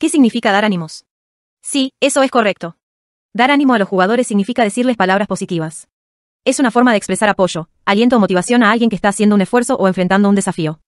¿Qué significa dar ánimos? Sí, eso es correcto. Dar ánimo a los jugadores significa decirles palabras positivas. Es una forma de expresar apoyo, aliento o motivación a alguien que está haciendo un esfuerzo o enfrentando un desafío.